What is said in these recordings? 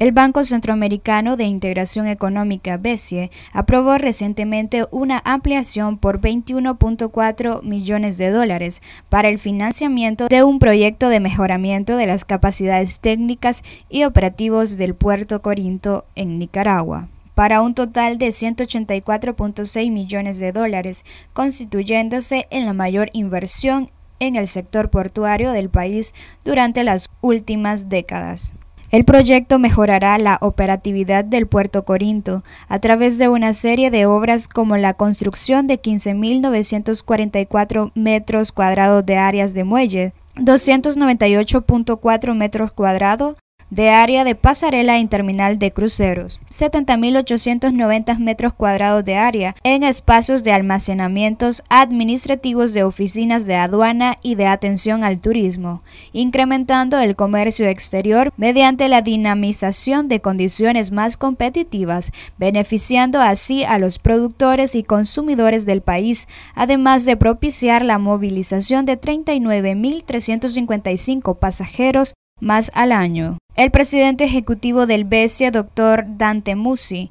El Banco Centroamericano de Integración Económica, BESIE, aprobó recientemente una ampliación por 21.4 millones de dólares para el financiamiento de un proyecto de mejoramiento de las capacidades técnicas y operativos del puerto Corinto en Nicaragua para un total de 184.6 millones de dólares, constituyéndose en la mayor inversión en el sector portuario del país durante las últimas décadas. El proyecto mejorará la operatividad del puerto Corinto a través de una serie de obras como la construcción de 15.944 metros cuadrados de áreas de muelle, 298.4 metros cuadrados de área de pasarela en terminal de cruceros, 70.890 metros cuadrados de área en espacios de almacenamientos administrativos de oficinas de aduana y de atención al turismo, incrementando el comercio exterior mediante la dinamización de condiciones más competitivas, beneficiando así a los productores y consumidores del país, además de propiciar la movilización de 39.355 pasajeros más al año. El presidente ejecutivo del BESIA, doctor Dante Musi,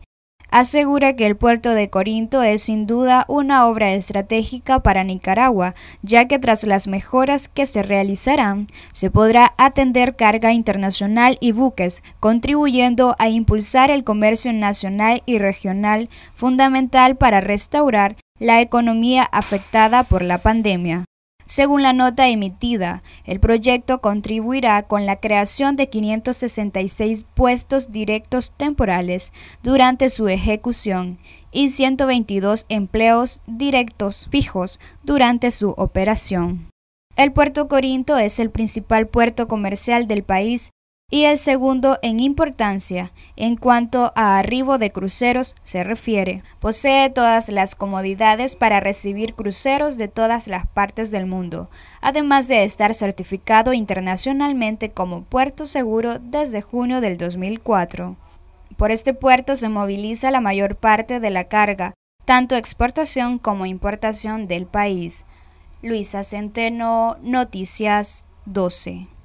asegura que el puerto de Corinto es sin duda una obra estratégica para Nicaragua, ya que tras las mejoras que se realizarán, se podrá atender carga internacional y buques, contribuyendo a impulsar el comercio nacional y regional, fundamental para restaurar la economía afectada por la pandemia. Según la nota emitida, el proyecto contribuirá con la creación de 566 puestos directos temporales durante su ejecución y 122 empleos directos fijos durante su operación. El puerto Corinto es el principal puerto comercial del país y el segundo en importancia en cuanto a arribo de cruceros se refiere. Posee todas las comodidades para recibir cruceros de todas las partes del mundo, además de estar certificado internacionalmente como puerto seguro desde junio del 2004. Por este puerto se moviliza la mayor parte de la carga, tanto exportación como importación del país. Luisa Centeno, Noticias 12.